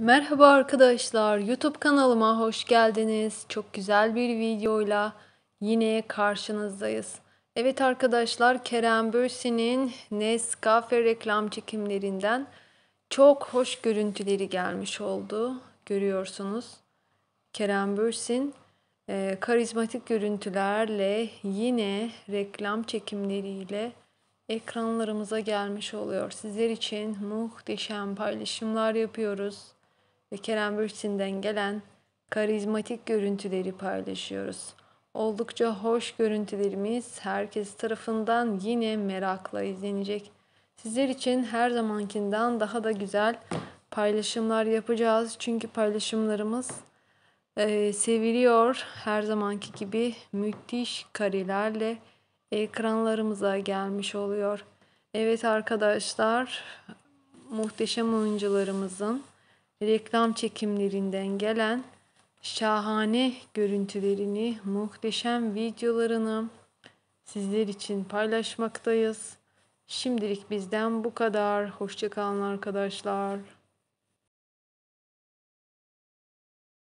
Merhaba arkadaşlar, YouTube kanalıma hoş geldiniz. Çok güzel bir videoyla yine karşınızdayız. Evet arkadaşlar, Kerem Bürsin'in Nescafe reklam çekimlerinden çok hoş görüntüleri gelmiş oldu. Görüyorsunuz. Kerem Bürsin e, karizmatik görüntülerle yine reklam çekimleriyle ekranlarımıza gelmiş oluyor. Sizler için muhteşem paylaşımlar yapıyoruz ve Kerem Bürsin'den gelen karizmatik görüntüleri paylaşıyoruz. Oldukça hoş görüntülerimiz herkes tarafından yine merakla izlenecek. Sizler için her zamankinden daha da güzel paylaşımlar yapacağız. Çünkü paylaşımlarımız e, seviliyor. Her zamanki gibi müthiş karelerle ekranlarımıza gelmiş oluyor. Evet arkadaşlar muhteşem oyuncularımızın reklam çekimlerinden gelen şahane görüntülerini, muhteşem videolarını sizler için paylaşmaktayız. Şimdilik bizden bu kadar. Hoşçakalın arkadaşlar.